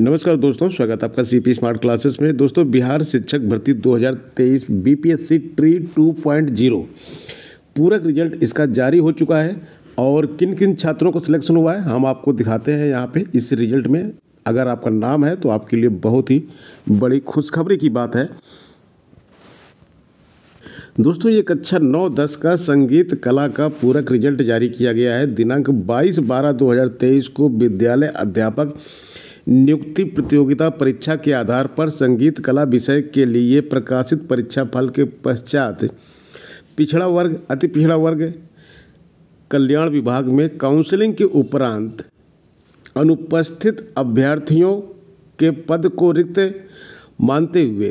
नमस्कार दोस्तों स्वागत आपका सी पी स्मार्ट क्लासेस में दोस्तों बिहार शिक्षक भर्ती 2023 बीपीएससी ट्री 2.0 पूरक रिजल्ट इसका जारी हो चुका है और किन किन छात्रों को सिलेक्शन हुआ है हम आपको दिखाते हैं यहाँ पे इस रिजल्ट में अगर आपका नाम है तो आपके लिए बहुत ही बड़ी खुशखबरी की बात है दोस्तों ये कक्षा नौ दस का संगीत कला का पूरक रिजल्ट जारी किया गया है दिनांक बाईस बारह दो को विद्यालय अध्यापक नियुक्ति प्रतियोगिता परीक्षा के आधार पर संगीत कला विषय के लिए प्रकाशित परीक्षा फल के पश्चात पिछड़ा वर्ग अति पिछड़ा वर्ग कल्याण विभाग में काउंसलिंग के उपरांत अनुपस्थित अभ्यर्थियों के पद को रिक्त मानते हुए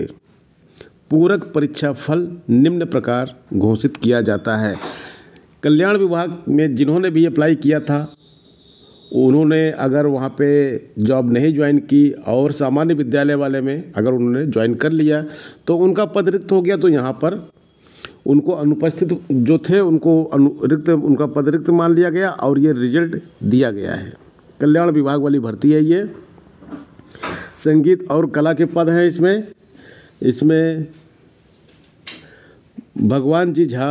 पूरक परीक्षा फल निम्न प्रकार घोषित किया जाता है कल्याण विभाग में जिन्होंने भी अप्लाई किया था उन्होंने अगर वहाँ पे जॉब नहीं ज्वाइन की और सामान्य विद्यालय वाले में अगर उन्होंने ज्वाइन कर लिया तो उनका पद रिक्त हो गया तो यहाँ पर उनको अनुपस्थित जो थे उनको अनुरिक्त उनका पद रिक्त मान लिया गया और ये रिजल्ट दिया गया है कल्याण विभाग वाली भर्ती है ये संगीत और कला के पद हैं इसमें इसमें Bhagwan ji Jha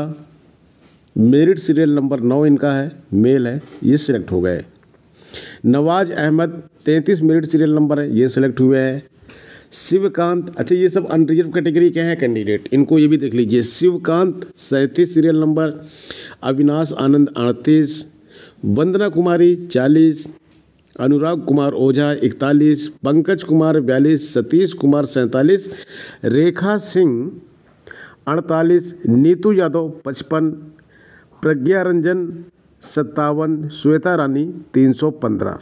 merit serial number नौ इनका है मेल है ये सिलेक्ट हो गए नवाज़ अहमद तैंतीस मिनट सीरियल नंबर है ये सिलेक्ट हुए हैं शिवकांत अच्छा ये सब अनरिजर्व कैटेगरी के हैं कैंडिडेट इनको ये भी देख लीजिए शिवकांत सैंतीस सीरियल नंबर अविनाश आनंद अड़तीस वंदना कुमारी चालीस अनुराग कुमार ओझा इकतालीस पंकज कुमार बयालीस सतीश कुमार सैंतालीस रेखा सिंह अड़तालीस नीतू यादव पचपन प्रज्ञा रंजन सत्तावन श्वेता रानी तीन सौ पंद्रह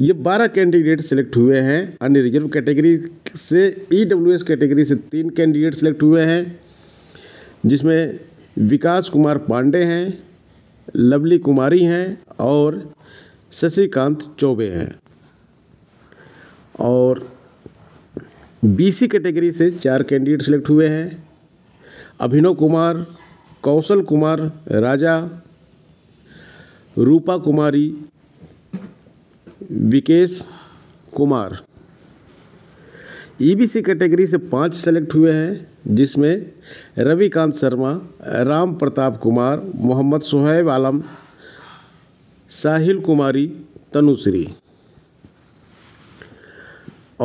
ये बारह कैंडिडेट सिलेक्ट हुए हैं अन्य रिजर्व कैटेगरी से ई e कैटेगरी से तीन कैंडिडेट सिलेक्ट हुए हैं जिसमें विकास कुमार पांडे हैं लवली कुमारी हैं और शशिकांत चौबे हैं और बीसी कैटेगरी से चार कैंडिडेट सिलेक्ट हुए हैं Abhinav Kumar Kaushal Kumar Raja Rupa Kumari Vikesh Kumar EBC e category से पांच सेलेक्ट हुए हैं जिसमें रविकांत शर्मा राम प्रताप कुमार मोहम्मद सुहैब आलम साहिल कुमारी तनुश्री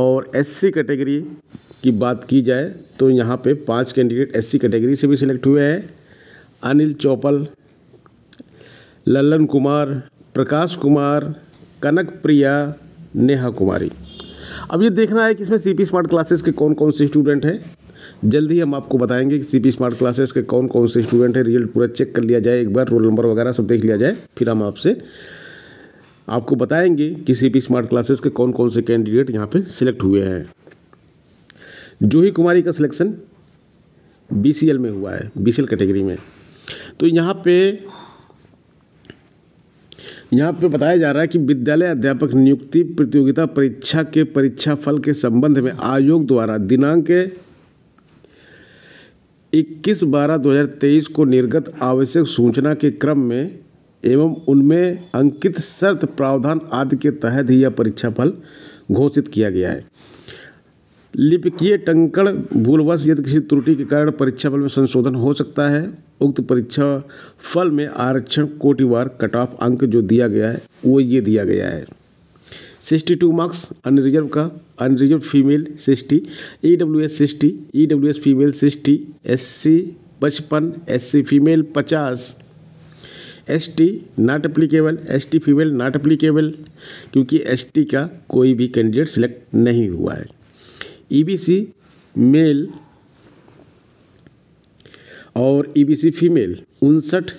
और एससी कैटेगरी की बात की जाए तो यहाँ पे पांच कैंडिडेट एससी कैटेगरी से भी सिलेक्ट हुए हैं अनिल चौपल लल्लन कुमार प्रकाश कुमार कनक प्रिया नेहा कुमारी अब ये देखना है कि इसमें सी पी स्मार्ट क्लासेस के कौन कौन से स्टूडेंट हैं जल्दी हम आपको बताएंगे कि सी पी स्मार्ट क्लासेस के कौन कौन से स्टूडेंट हैं रिजल्ट पूरा चेक कर लिया जाए एक बार रोल नंबर वगैरह सब देख लिया जाए फिर हम आपसे आपको बताएंगे कि सी पी स्मार्ट क्लासेस के कौन कौन से कैंडिडेट यहाँ पर सिलेक्ट हुए हैं जूही कुमारी का सिलेक्शन बी में हुआ है बी कैटेगरी में तो यहाँ पे यहाँ पे बताया जा रहा है कि विद्यालय अध्यापक नियुक्ति प्रतियोगिता परीक्षा के परीक्षा फल के संबंध में आयोग द्वारा दिनांक इक्कीस बारह दो हज़ार तेईस को निर्गत आवश्यक सूचना के क्रम में एवं उनमें अंकित शर्त प्रावधान आदि के तहत ही यह परीक्षाफल घोषित किया गया है लिपिकीय टंकण भूलवश यदि किसी त्रुटि के कारण परीक्षा फल में संशोधन हो सकता है उक्त परीक्षा फल में आरक्षण कोटिवार कट ऑफ अंक जो दिया गया है वो ये दिया गया है सिक्सटी टू मार्क्स अनरिजर्व का unreserved female sixty E W S sixty E W S female sixty S C पचपन एस सी फीमेल पचास S T not applicable S T female not applicable क्योंकि एस टी का कोई भी candidate select नहीं हुआ है ईबीसी e मेल और ईबीसी e फीमेल उनसठ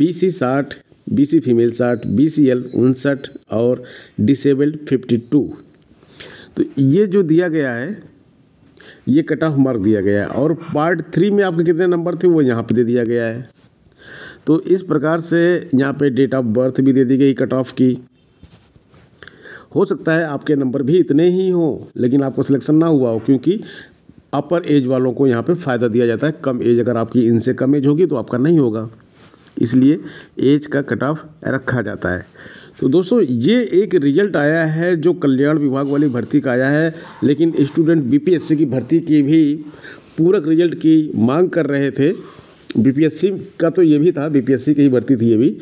बीसी साठ बीसी फीमेल साठ बीसीएल उनसठ और डिसेबल्ड फिफ्टी टू तो ये जो दिया गया है ये कट ऑफ मार्क दिया गया है और पार्ट थ्री में आपके कितने नंबर थे वो यहाँ पे दे दिया गया है तो इस प्रकार से यहाँ पे डेट ऑफ बर्थ भी दे दी गई कट ऑफ की हो सकता है आपके नंबर भी इतने ही हों लेकिन आपको सिलेक्शन ना हुआ हो क्योंकि अपर एज वालों को यहाँ पे फ़ायदा दिया जाता है कम एज अगर आपकी इनसे कम एज होगी तो आपका नहीं होगा इसलिए एज का कट ऑफ रखा जाता है तो दोस्तों ये एक रिजल्ट आया है जो कल्याण विभाग वाली भर्ती का आया है लेकिन स्टूडेंट बीपीएससी की भर्ती की भी पूरक रिजल्ट की मांग कर रहे थे बीपीएससी का तो ये भी था बीपीएससी की ही भर्ती थी ये भी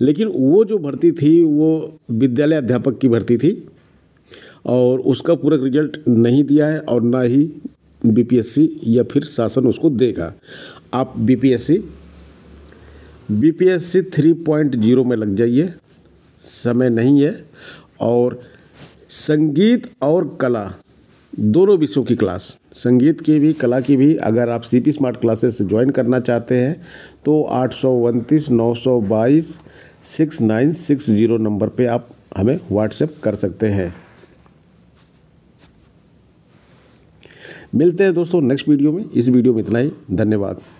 लेकिन वो जो भर्ती थी वो विद्यालय अध्यापक की भर्ती थी और उसका पूरक रिजल्ट नहीं दिया है और ना ही बीपीएससी या फिर शासन उसको देगा आप बीपीएससी बीपीएससी ज़ीरो में लग जाइए समय नहीं है और संगीत और कला दोनों विषयों की क्लास संगीत की भी कला की भी अगर आप C P smart classes join करना चाहते हैं तो आठ सौ उनतीस नौ सौ बाईस six nine six zero number पर आप हमें व्हाट्सएप कर सकते हैं मिलते हैं दोस्तों नेक्स्ट वीडियो में इस वीडियो में इतना ही धन्यवाद